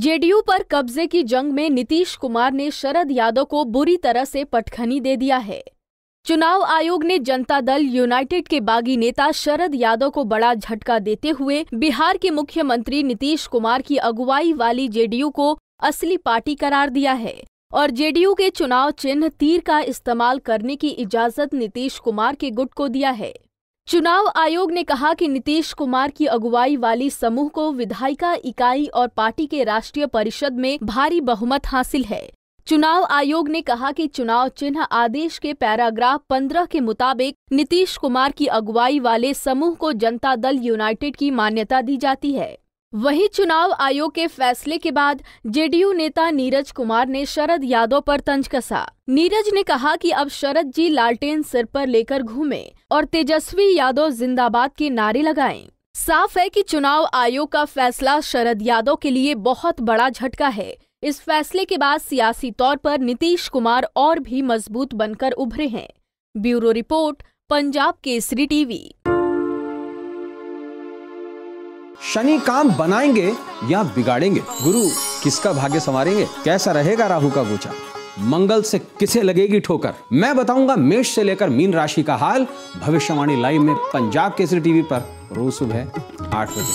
JDU पर कब्जे की जंग में नीतीश कुमार ने शरद यादव को बुरी तरह से पटखनी दे दिया है चुनाव आयोग ने जनता दल यूनाइटेड के बागी नेता शरद यादव को बड़ा झटका देते हुए बिहार के मुख्यमंत्री नीतीश कुमार की अगुवाई वाली जेडीयू को असली पार्टी करार दिया है और जेडीयू के चुनाव चिन्ह तीर का इस्तेमाल करने की इजाजत नीतीश कुमार के गुट को दिया है चुनाव आयोग ने कहा कि नीतीश कुमार की अगुवाई वाली समूह को विधायिका इकाई और पार्टी के राष्ट्रीय परिषद में भारी बहुमत हासिल है चुनाव आयोग ने कहा कि चुनाव चिन्ह आदेश के पैराग्राफ 15 के मुताबिक नीतीश कुमार की अगुवाई वाले समूह को जनता दल यूनाइटेड की मान्यता दी जाती है वहीं चुनाव आयोग के फैसले के बाद जेडीयू नेता नीरज कुमार ने शरद यादव पर तंज कसा नीरज ने कहा कि अब शरद जी लालटेन सिर पर लेकर घूमे और तेजस्वी यादव जिंदाबाद के नारे लगाए साफ है कि चुनाव आयोग का फैसला शरद यादव के लिए बहुत बड़ा झटका है इस फैसले के बाद सियासी तौर पर नीतीश कुमार और भी मजबूत बनकर उभरे हैं bureau report Punjab Kesari TV Shani काम बनाएंगे या बिगाड़ेंगे गुरु किसका भाग्य संवारेंगे कैसा रहेगा राहु का गोचा मंगल से किसे लगेगी ठोकर मैं बताऊंगा मेष से लेकर मीन राशि का हाल भविष्यवाणी लाइव में पंजाब केसरी टीवी पर रोज सुबह आठ बजे